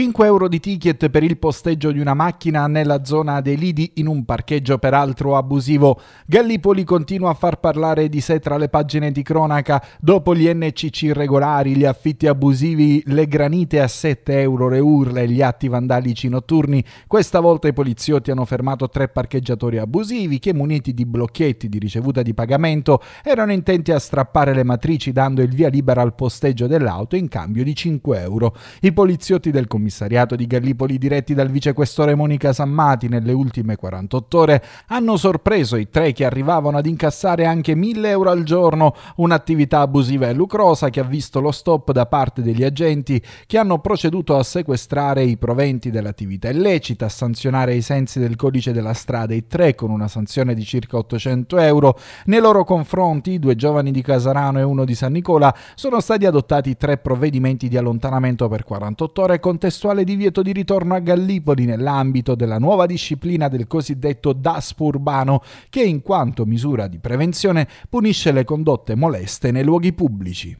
5 euro di ticket per il posteggio di una macchina nella zona dei lidi in un parcheggio peraltro abusivo. Gallipoli continua a far parlare di sé tra le pagine di cronaca. Dopo gli NCC irregolari, gli affitti abusivi, le granite a 7 euro, le urle, gli atti vandalici notturni, questa volta i poliziotti hanno fermato tre parcheggiatori abusivi che muniti di blocchetti di ricevuta di pagamento erano intenti a strappare le matrici dando il via libera al posteggio dell'auto in cambio di 5 euro. I poliziotti del comitato commissariato di Gallipoli diretti dal vicequestore Monica Sammati nelle ultime 48 ore hanno sorpreso i tre che arrivavano ad incassare anche 1000 euro al giorno, un'attività abusiva e lucrosa che ha visto lo stop da parte degli agenti che hanno proceduto a sequestrare i proventi dell'attività illecita, a sanzionare i sensi del codice della strada i tre con una sanzione di circa 800 euro. Nei loro confronti, due giovani di Casarano e uno di San Nicola, sono stati adottati tre provvedimenti di allontanamento per 48 ore contestuali contestuale divieto di ritorno a Gallipoli nell'ambito della nuova disciplina del cosiddetto DASP urbano, che in quanto misura di prevenzione punisce le condotte moleste nei luoghi pubblici.